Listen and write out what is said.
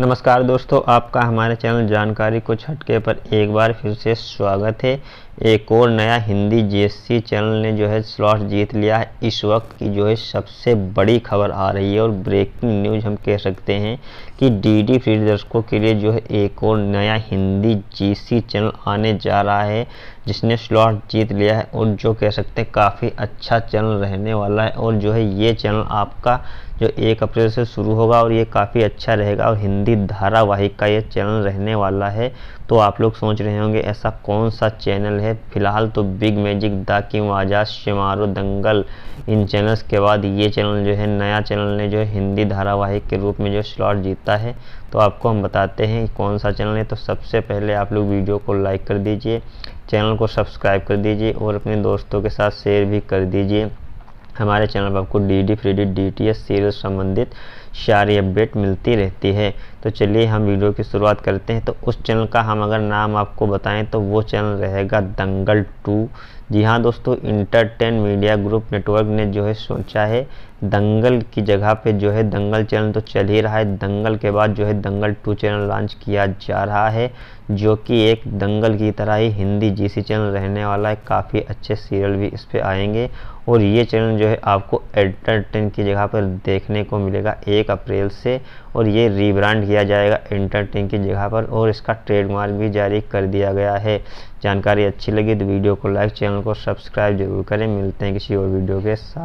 नमस्कार दोस्तों आपका हमारे चैनल जानकारी कुछ हटके पर एक बार फिर से स्वागत है एक और नया हिंदी जीएससी चैनल ने जो है स्लॉट जीत लिया है इस वक्त की जो है सबसे बड़ी खबर आ रही है और ब्रेकिंग न्यूज हम कह सकते हैं कि डीडी फ्री दर्शकों के लिए जो है एक और नया हिंदी जीएससी चैनल आने जा रहा है जिसने स्लॉट जीत लिया है और जो कह सकते हैं काफ़ी अच्छा चैनल रहने वाला है और जो है ये चैनल आपका जो एक अप्रैल से शुरू होगा और ये काफ़ी अच्छा रहेगा और हिंदी संबंधित धारावाहिक का ये चैनल रहने वाला है तो आप लोग सोच रहे होंगे ऐसा कौन सा चैनल है फिलहाल तो Big Magic the King Azaad Shemaroo Dangal इन चैनल्स के बाद ये चैनल जो है नया चैनल ने जो हिंदी धारावाहिक के रूप में जो स्लॉट जीता है तो आपको हम बताते हैं कौन सा चैनल है तो सबसे पहले आप लोग वीडियो को लाइक कर दीजिए चैनल को सब्सक्राइब कर दीजिए और अपने दोस्तों के साथ शेयर भी कर दीजिए हमारे चैनल पर आपको D D free D T S series संबंधित सारी अपडेट मिलती रहती है तो चलिए हम वीडियो की शुरुआत करते हैं तो उस चैनल का हम अगर नाम आपको बताएं तो वो चैनल रहेगा दंगल टू जी हाँ दोस्तों इंटरटेन मीडिया ग्रुप नेटवर्क ने जो है सोचा है दंगल की जगह पे जो है दंगल चैनल तो चल ही रहा है दंगल के बाद जो है दंगल टू चैनल लॉन्च किया जा रहा है जो कि एक दंगल की तरह ही हिंदी जी चैनल रहने वाला है काफ़ी अच्छे सीरियल भी इस पर आएंगे और ये चैनल जो है आपको एंटरटेन की जगह पर देखने को मिलेगा एक अप्रैल से और ये रीब्रांड किया जाएगा एंटरटेन की जगह पर और इसका ट्रेडमार्क भी जारी कर दिया गया है जानकारी अच्छी लगी तो वीडियो को लाइक चैनल को सब्सक्राइब जरूर करें मिलते हैं किसी और वीडियो के साथ